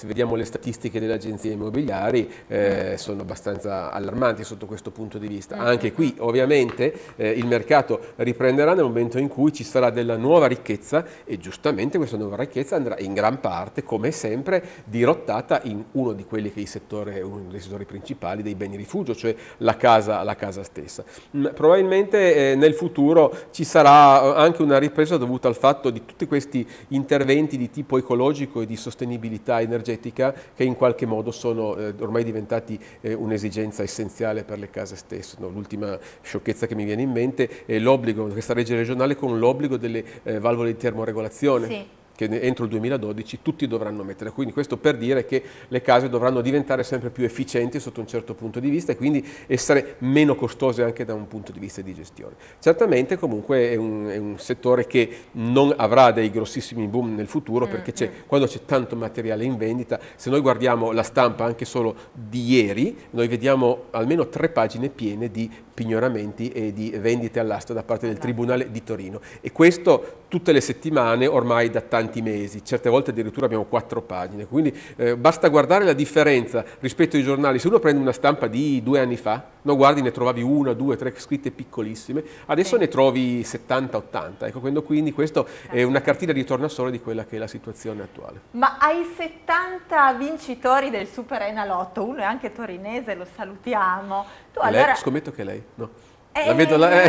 se vediamo le statistiche delle agenzie immobiliari eh, sono abbastanza allarmanti sotto questo punto di vista. Mm. Anche qui ovviamente eh, il mercato riprenderà nel momento in cui ci sarà della nuova ricchezza e giustamente questa nuova ricchezza andrà in gran parte, come sempre, dirottata in uno di quelli che è settore, uno dei settori principali dei beni rifugio, cioè la casa, la casa stessa. Mm, probabilmente eh, nel futuro ci sarà eh, anche una ripresa dovuta al fatto di tutti questi interventi di tipo ecologico e di sostenibilità energetica energetica che in qualche modo sono eh, ormai diventati eh, un'esigenza essenziale per le case stesse. No? L'ultima sciocchezza che mi viene in mente è l'obbligo, questa legge regionale con l'obbligo delle eh, valvole di termoregolazione. Sì che entro il 2012 tutti dovranno mettere. Quindi questo per dire che le case dovranno diventare sempre più efficienti sotto un certo punto di vista e quindi essere meno costose anche da un punto di vista di gestione. Certamente comunque è un, è un settore che non avrà dei grossissimi boom nel futuro mm, perché c'è, mm. quando c'è tanto materiale in vendita, se noi guardiamo la stampa anche solo di ieri, noi vediamo almeno tre pagine piene di pignoramenti e di vendite all'asta da parte del esatto. Tribunale di Torino e questo tutte le settimane ormai da tanti mesi, certe volte addirittura abbiamo quattro pagine, quindi eh, basta guardare la differenza rispetto ai giornali, se uno prende una stampa di due anni fa, no guardi ne trovavi una, due, tre scritte piccolissime, adesso sì. ne trovi 70, 80, ecco quindi questa è ecco. una cartina di tornasole di quella che è la situazione attuale. Ma ai 70 vincitori del Super Enalotto, uno è anche torinese, lo salutiamo, tu allora... scommetto che lei, no? Eh, la vedo là. Eh, eh,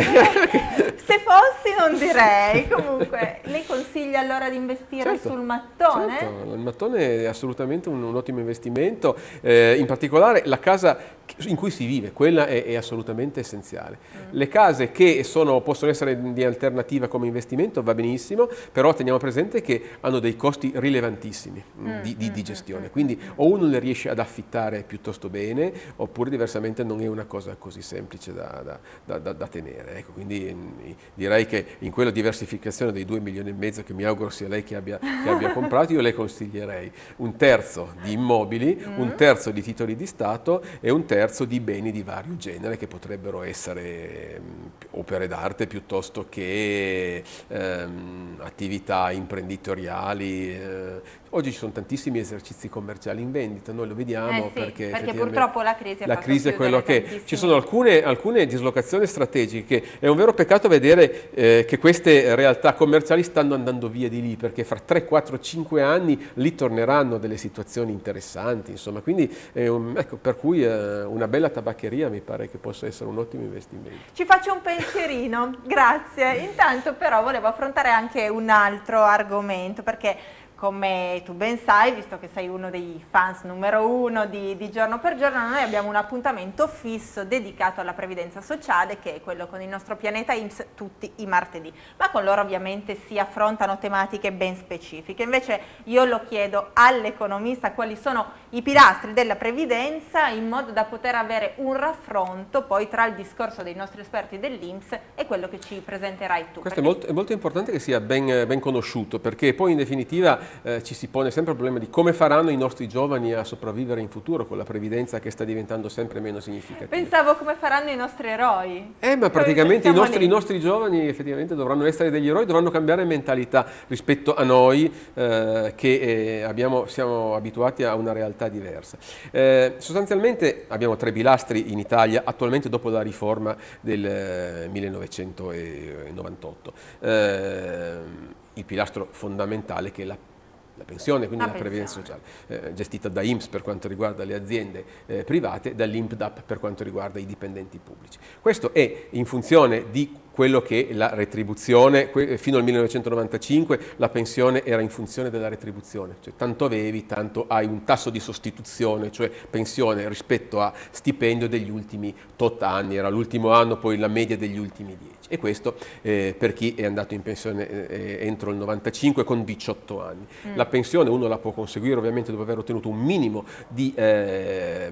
eh. Se fossi non direi, comunque lei consiglia allora di investire certo, sul mattone? Certo. Il mattone è assolutamente un, un ottimo investimento, eh, in particolare la casa in cui si vive, quella è, è assolutamente essenziale. Mm. Le case che sono, possono essere di alternativa come investimento va benissimo, però teniamo presente che hanno dei costi rilevantissimi mm. mm di, di, mm, mm, di, gestione, quindi o uno le riesce ad affittare piuttosto bene, oppure diversamente non è una cosa così semplice da, da, da, da tenere. Ecco, quindi direi che in quella diversificazione dei 2 milioni e mezzo che mi auguro sia lei che abbia, che abbia comprato, io le consiglierei un terzo di immobili, mm. un terzo di titoli di Stato e un terzo di beni di vario genere che potrebbero essere mm, opere d'arte piuttosto che ehm, attività imprenditoriali. Eh. Oggi ci sono tantissimi esercizi commerciali in vendita, noi lo vediamo eh sì, perché, perché purtroppo la crisi, la crisi è quello che... Ci sono alcune, alcune dislocazioni strategiche, è un vero peccato vedere eh, che queste realtà commerciali stanno andando via di lì, perché fra 3, 4, 5 anni lì torneranno delle situazioni interessanti, insomma, quindi eh, un, ecco, per cui eh, una bella tabaccheria mi pare che possa essere un ottimo investimento. Ci faccio un pensierino, grazie. Intanto però volevo affrontare anche un altro argomento, perché come tu ben sai, visto che sei uno dei fans numero uno di, di, giorno per giorno, noi abbiamo un appuntamento fisso dedicato alla previdenza sociale, che è quello con il nostro pianeta IMSS tutti i martedì. Ma con loro ovviamente si affrontano tematiche ben specifiche. Invece io lo chiedo all'economista quali sono i pilastri della previdenza in modo da poter avere un raffronto poi tra il discorso dei nostri esperti dell'IMSS e quello che ci presenterai tu. Questo è molto, è molto, importante che sia ben, ben conosciuto, perché poi in definitiva eh, ci si pone sempre il problema di come faranno i nostri giovani a sopravvivere in futuro con la previdenza che sta diventando sempre meno significativa. Pensavo come faranno i nostri eroi. Eh, ma praticamente i nostri, i nostri, giovani effettivamente dovranno essere degli eroi, dovranno cambiare mentalità rispetto a noi eh, che eh, abbiamo, siamo abituati a una realtà diversa. Eh, sostanzialmente abbiamo tre pilastri in Italia attualmente dopo la riforma del 1998. Eh, ehm, il pilastro fondamentale che è la la pensione, quindi la, la previdenza sociale, eh, gestita da IMSS per quanto riguarda le aziende eh, private, dall'IMPDAP per quanto riguarda i dipendenti pubblici. Questo è in funzione di quello che la retribuzione, fino al 1995 la pensione era in funzione della retribuzione, cioè tanto avevi, tanto hai un tasso di sostituzione, cioè pensione rispetto a stipendio degli ultimi tot anni, era l'ultimo anno poi la media degli ultimi 10 e questo eh, per chi è andato in pensione eh, entro il 95 con 18 anni. Mm. La pensione uno la può conseguire ovviamente dopo aver ottenuto un minimo di... Eh,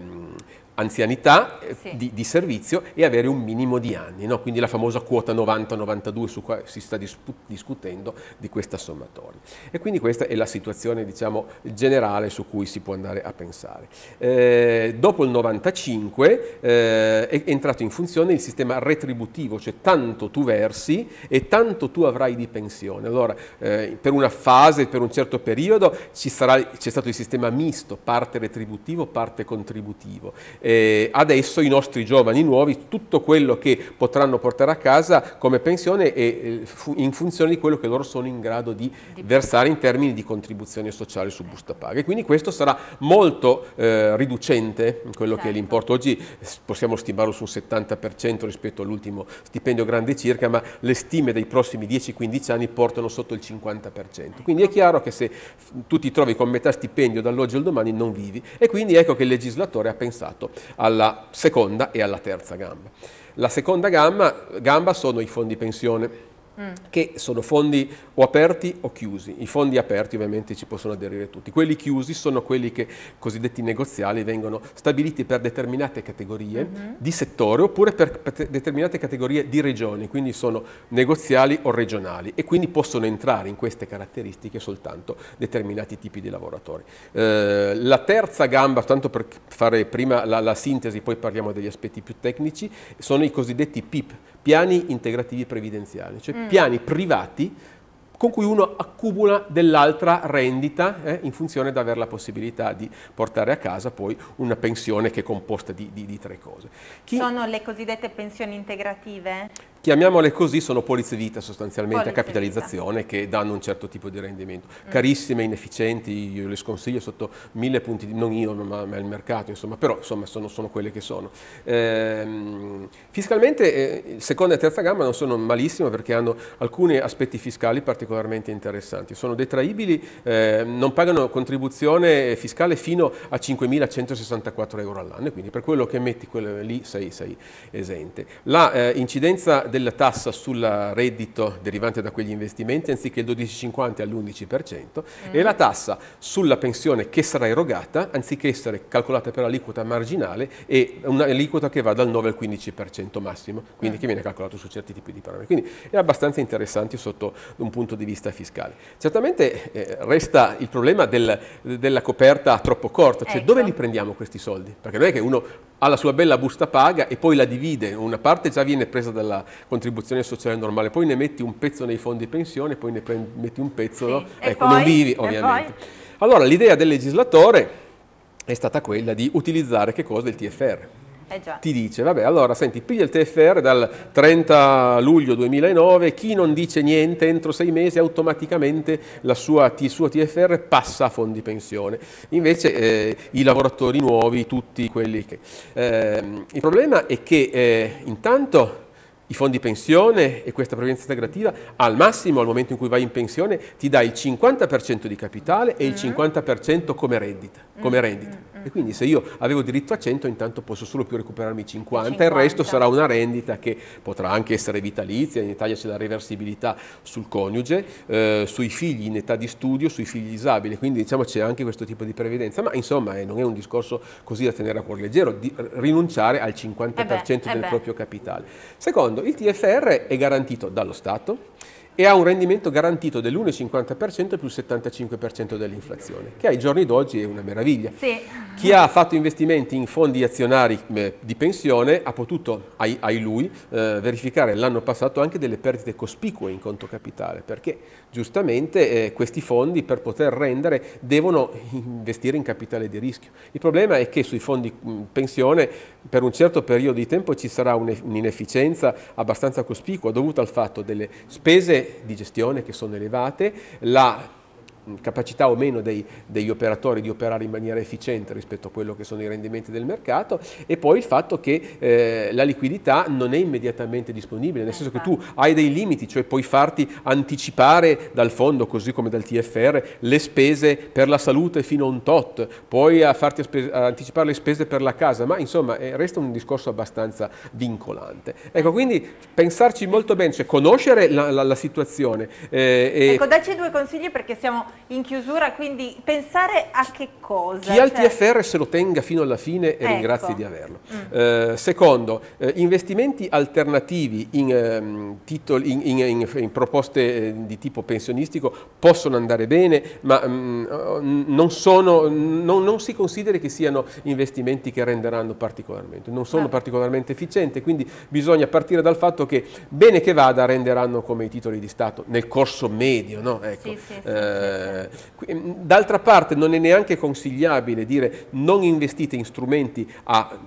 anzianità eh, sì. di, di, servizio e avere un minimo di anni, no? quindi la famosa quota 90-92 su cui si sta discutendo di questa sommatoria. E quindi questa è la situazione diciamo, generale su cui si può andare a pensare. Eh, dopo il 95 eh, è entrato in funzione il sistema retributivo, cioè tanto tu versi e tanto tu avrai di pensione. Allora, eh, per una fase, per un certo periodo, c'è stato il sistema misto, parte retributivo, parte contributivo. E eh, adesso i nostri giovani nuovi tutto quello che potranno portare a casa come pensione è eh, in funzione di quello che loro sono in grado di, versare in termini di contribuzione sociale su busta paga. E quindi questo sarà molto eh, riducente quello certo. che è l'importo. Oggi possiamo stimarlo su un 70% rispetto all'ultimo stipendio grande circa, ma le stime dei prossimi 10-15 anni portano sotto il 50%. Quindi è ecco. chiaro che se tu ti trovi con metà stipendio dall'oggi al domani non vivi. E quindi ecco che il legislatore ha pensato alla seconda e alla terza gamba. La seconda gamba, gamba sono i fondi pensione che sono fondi o aperti o chiusi. I fondi aperti ovviamente ci possono aderire tutti. Quelli chiusi sono quelli che, cosiddetti negoziali, vengono stabiliti per determinate categorie mm -hmm. di settore oppure per, per determinate categorie di regioni, quindi sono negoziali o regionali e quindi possono entrare in queste caratteristiche soltanto determinati tipi di lavoratori. Eh, la terza gamba, tanto per fare prima la, la sintesi, poi parliamo degli aspetti più tecnici, sono i cosiddetti PIP, piani integrativi previdenziali, cioè mm. piani privati con cui uno accumula dell'altra rendita eh, in funzione di avere la possibilità di portare a casa poi una pensione che è composta di, di, di tre cose. Chi... Sono le cosiddette pensioni integrative? chiamiamole così, sono polizie vita sostanzialmente polizie a capitalizzazione vita. che danno un certo tipo di rendimento. Mm. Carissime, inefficienti, io le sconsiglio sotto mille punti, di, non io ma, ma il mercato, insomma, però insomma, sono, sono, quelle che sono. Eh, fiscalmente eh, seconda e terza gamma non sono malissime perché hanno alcuni aspetti fiscali particolarmente interessanti. Sono detraibili, eh, non pagano contribuzione fiscale fino a 5.164 euro all'anno, quindi per quello che metti quello lì sei, sei esente. La eh, incidenza della tassa sul reddito derivante da quegli investimenti anziché il 12,50 all'11% mm. e la tassa sulla pensione che sarà erogata anziché essere calcolata per aliquota marginale e un'aliquota che va dal 9 al 15% massimo, quindi mm. che viene calcolato su certi tipi di parametri. Quindi è abbastanza interessante sotto un punto di vista fiscale. Certamente eh, resta il problema del, della coperta troppo corta, cioè ecco. dove li prendiamo questi soldi? Perché non è che uno ha la sua bella busta paga e poi la divide, una parte già viene presa dalla contribuzione sociale normale, poi ne metti un pezzo nei fondi pensione, poi ne metti un pezzo, sì. no? ecco, poi, non vivi ovviamente. Allora l'idea del legislatore è stata quella di utilizzare che cosa? Il TFR, eh ti dice, vabbè, allora senti, piglia il TFR dal 30 luglio 2009, chi non dice niente entro sei mesi automaticamente sua, il suo TFR passa a fondi pensione. Invece eh, i lavoratori nuovi, tutti quelli che... Eh, il problema è che eh, intanto i fondi pensione e questa previdenza integrativa al massimo al momento in cui vai in pensione ti dà il 50% di capitale e mm -hmm. il 50% come reddito. Come reddito. Mm -hmm. Mm. E quindi se io avevo diritto a 100 intanto posso solo più recuperarmi 50, 50. il resto sarà una rendita che potrà anche essere vitalizia, in Italia c'è la reversibilità sul coniuge, eh, sui figli in età di studio, sui figli disabili, quindi diciamo c'è anche questo tipo di previdenza, ma insomma eh, non è un discorso così da tenere a cuor leggero, di rinunciare al 50% eh beh, eh del proprio capitale. Secondo, il TFR è garantito dallo Stato, e ha un rendimento garantito dell'1,50% più il 75% dell'inflazione, che ai giorni d'oggi è una meraviglia. Sì. Chi ha fatto investimenti in fondi azionari eh, di pensione ha potuto, ai, ai lui, eh, verificare l'anno passato anche delle perdite cospicue in conto capitale, perché giustamente eh, questi fondi per poter rendere devono investire in capitale di rischio. Il problema è che sui fondi mh, mm, pensione per un certo periodo di tempo ci sarà un'inefficienza abbastanza cospicua dovuta al fatto delle spese di gestione che sono elevate, la capacità o meno dei, degli operatori di operare in maniera efficiente rispetto a quello che sono i rendimenti del mercato e poi il fatto che eh, la liquidità non è immediatamente disponibile, nel senso che tu esatto. hai dei limiti, cioè puoi farti anticipare dal fondo, così come dal TFR, le spese per la salute fino a un tot, puoi farti anticipare le spese per la casa, ma insomma eh, resta un discorso abbastanza vincolante. Ecco, quindi pensarci molto bene, cioè conoscere la, la, la situazione. Eh, e... Ecco, dacci due consigli perché siamo in chiusura, quindi pensare a che cosa? Chi ha il cioè TFR se lo tenga fino alla fine e ecco. ringrazi di averlo. Mm. Eh, secondo, eh, investimenti alternativi in, ehm, titoli, in, in, in proposte eh, di tipo pensionistico possono andare bene, ma mh, mm, mm, non, sono, non, non, si consideri che siano investimenti che renderanno particolarmente, non sono ah. particolarmente efficienti, quindi bisogna partire dal fatto che bene che vada renderanno come i titoli di Stato nel corso medio, no? ecco. sì, sì, sì, eh, eh, mm, d'altra parte non è neanche consigliabile dire non investite in strumenti a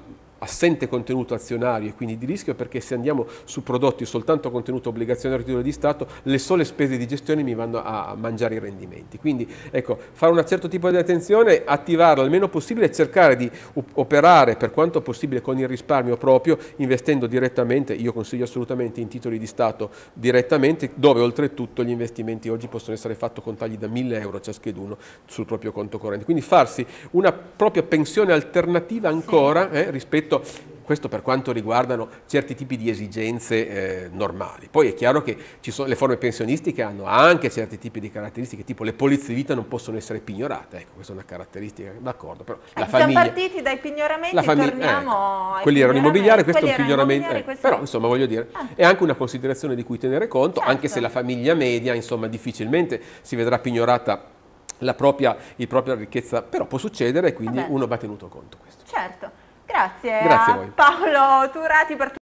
assente contenuto azionario e quindi di rischio perché se andiamo su prodotti soltanto contenuto obbligazionario titolo di Stato le sole spese di gestione mi vanno a mangiare i rendimenti. Quindi ecco, fare un certo tipo di attenzione, attivarla il meno possibile e cercare di operare per quanto possibile con il risparmio proprio investendo direttamente, io consiglio assolutamente in titoli di Stato direttamente dove oltretutto gli investimenti oggi possono essere fatti con tagli da 1000 euro ciascheduno sul proprio conto corrente. Quindi farsi una propria pensione alternativa ancora eh, rispetto detto, questo per quanto riguardano certi tipi di esigenze eh, normali. Poi è chiaro che ci sono le forme pensionistiche hanno anche certi tipi di caratteristiche, tipo le polizze di vita non possono essere pignorate, ecco, questa è una caratteristica, d'accordo, però eh, famiglia... Siamo partiti dai pignoramenti, famiglia, torniamo eh, Quelli erano immobiliari, questo è un pignoramento, eh, però insomma voglio dire, ah. è anche una considerazione di cui tenere conto, certo. anche se la famiglia media, insomma, difficilmente si vedrà pignorata la propria, la propria ricchezza, però può succedere e quindi Vabbè. uno va tenuto conto questo. Certo. Grazie, Grazie a, a eh. Paolo Turati per